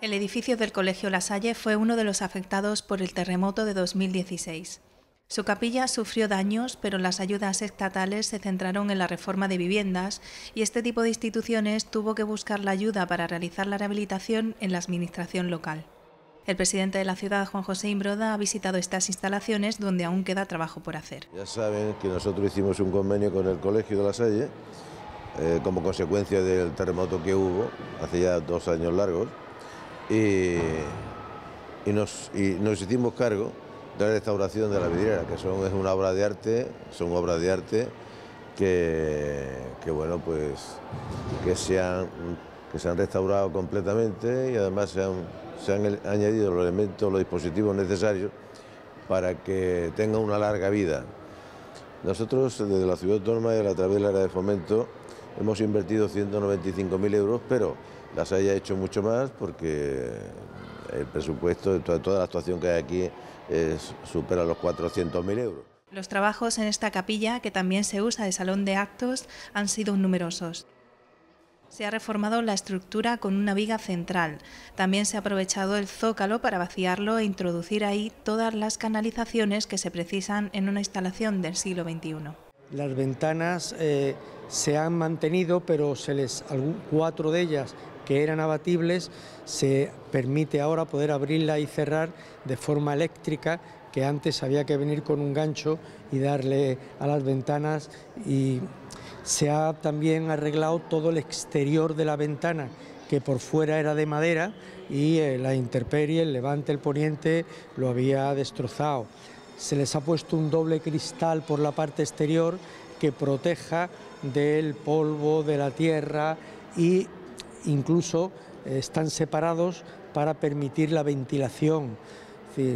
El edificio del Colegio La Salle fue uno de los afectados por el terremoto de 2016. Su capilla sufrió daños, pero las ayudas estatales se centraron en la reforma de viviendas y este tipo de instituciones tuvo que buscar la ayuda para realizar la rehabilitación en la administración local. El presidente de la ciudad, Juan José Imbroda, ha visitado estas instalaciones donde aún queda trabajo por hacer. Ya saben que nosotros hicimos un convenio con el Colegio de La Salle eh, como consecuencia del terremoto que hubo hace ya dos años largos y, nos, hicimos cargo de la restauración de la vidriera, que son, es una obra de arte, son obras de arte que, bueno, pues que se, han, restaurado completamente y además se han, añadido los elementos, los dispositivos necesarios para que tenga una larga vida. Nosotros desde la Ciudad Autónoma y a través la área de fomento hemos invertido 195.000 euros, pero las haya hecho mucho más porque el presupuesto, de toda la actuación que hay aquí supera los 400.000 euros. Los trabajos en esta capilla, que también se usa de salón de actos, han sido numerosos. Se ha reformado la estructura con una viga central. También se ha aprovechado el zócalo para vaciarlo e introducir ahí todas las canalizaciones que se precisan en una instalación del siglo XXI. Las ventanas eh, se han mantenido, pero se les, cuatro de ellas que eran abatibles, se permite ahora poder abrirla y cerrar de forma eléctrica, que antes había que venir con un gancho y darle a las ventanas y se ha también arreglado todo el exterior de la ventana, que por fuera era de madera y eh, la intemperie, el levante, el poniente lo había destrozado se les ha puesto un doble cristal por la parte exterior que proteja del polvo, de la tierra e incluso eh, están separados para permitir la ventilación.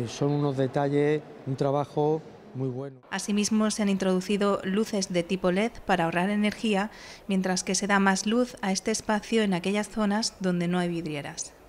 son unos detalles, un trabajo muy bueno. Asimismo, se han introducido luces de tipo LED para ahorrar energía, mientras que se da más luz a este espacio en aquellas zonas donde no hay vidrieras.